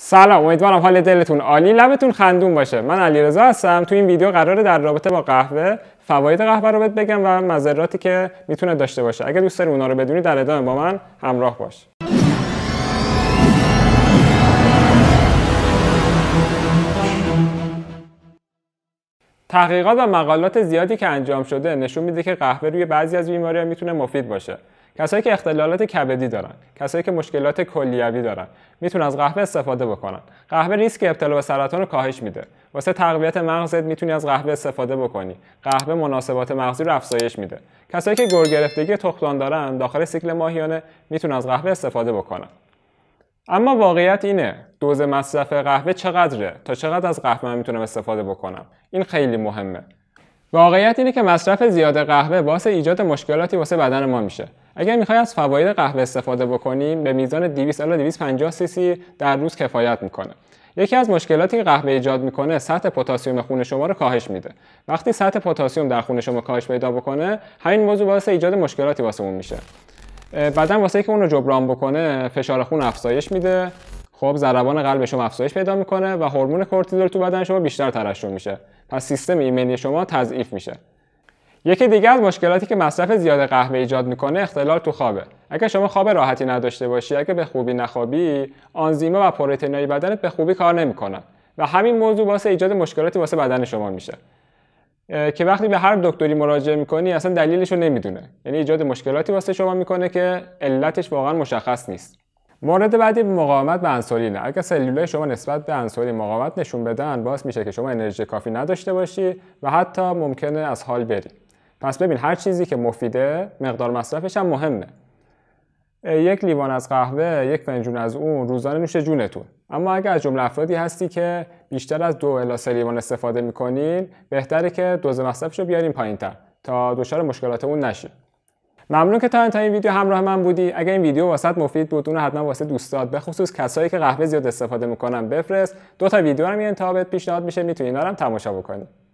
سلام امیدوارم حال دلتون عالی لبتون خندون باشه من علیرضا هستم تو این ویدیو قراره در رابطه با قهوه فواید قهوه رو بهت بگم و مذراتی که میتونه داشته باشه اگر دوست داری اونا رو بدونی در ادامه با من همراه باش تحقیقات و مقالات زیادی که انجام شده نشون میده که قهوه روی بعضی از بیماری ها میتونه مفید باشه کسایی که اختلالات کبدی دارن کسایی که مشکلات کلیوی دارن میتونن از قهوه استفاده بکنن قهوه ریسک ابتلا به سرطان رو کاهش میده واسه تقویت مغزت میتونی از قهوه استفاده بکنی قهوه مناسبات مغزی رو افزایش میده کسایی که گرگرفتگی تختان دارن داخل سیکل ماهیانه میتونن از قهوه استفاده بکنن اما واقعیت اینه دوز مصرف قهوه چقدره تا چقدر از قهوه میتونم استفاده بکنم این خیلی مهمه واقعیت اینه که مصرف زیاد قهوه واسه ایجاد مشکلاتی واسه بدن ما میشه اگر میخوای از فواید قهوه استفاده بکنیم به میزان 200 الی 250 سی سی در روز کفایت میکنه یکی از مشکلاتی که قهوه ایجاد میکنه سطح پتاسیم خون شما رو کاهش میده وقتی سطح پتاسیم در خون شما کاهش پیدا بکنه همین موضوع باعث ایجاد مشکلاتی واسه اون میشه بدن واسه که اون رو جبران بکنه فشار خون افزایش میده خب ضربان قلب شما افزایش پیدا میکنه و هورمون کورتیزول تو بدن شما بیشتر ترشح میشه پس سیستم ایمنی شما تضعیف میشه یکی دیگه از مشکلاتی که مصرف زیاد قهوه ایجاد میکنه اختلال تو خوابه اگر شما خواب راحتی نداشته باشی اگر به خوبی نخوابی آنزیما و پروتئینای بدنت به خوبی کار نمیکنن و همین موضوع باعث ایجاد مشکلاتی واسه بدن شما میشه که وقتی به هر دکتری مراجعه میکنی اصلا دلیلش رو نمیدونه یعنی ایجاد مشکلاتی واسه شما میکنه که علتش واقعا مشخص نیست مورد بعدی مقاومت به انسولین اگر سلولای شما نسبت به انسولین مقاومت نشون بدن باعث میشه که شما انرژی کافی نداشته باشی و حتی ممکنه از حال بری پس ببین هر چیزی که مفیده مقدار مصرفش هم مهمه یک لیوان از قهوه یک فنجون از اون روزانه نوش جونتون اما اگر از جمله افرادی هستی که بیشتر از دو الی سه لیوان استفاده میکنین بهتره که دوز مصرفش رو بیارین پایینتر تا دچار مشکلات اون نشین ممنون که تا انتهای این ویدیو همراه من بودی اگر این ویدیو واسط مفید بود اون حتما واسه دوستات به خصوص کسایی که قهوه زیاد استفاده میکنن بفرست دو تا ویدیو هم این پیشنهاد میشه میتونی تماشا بکنید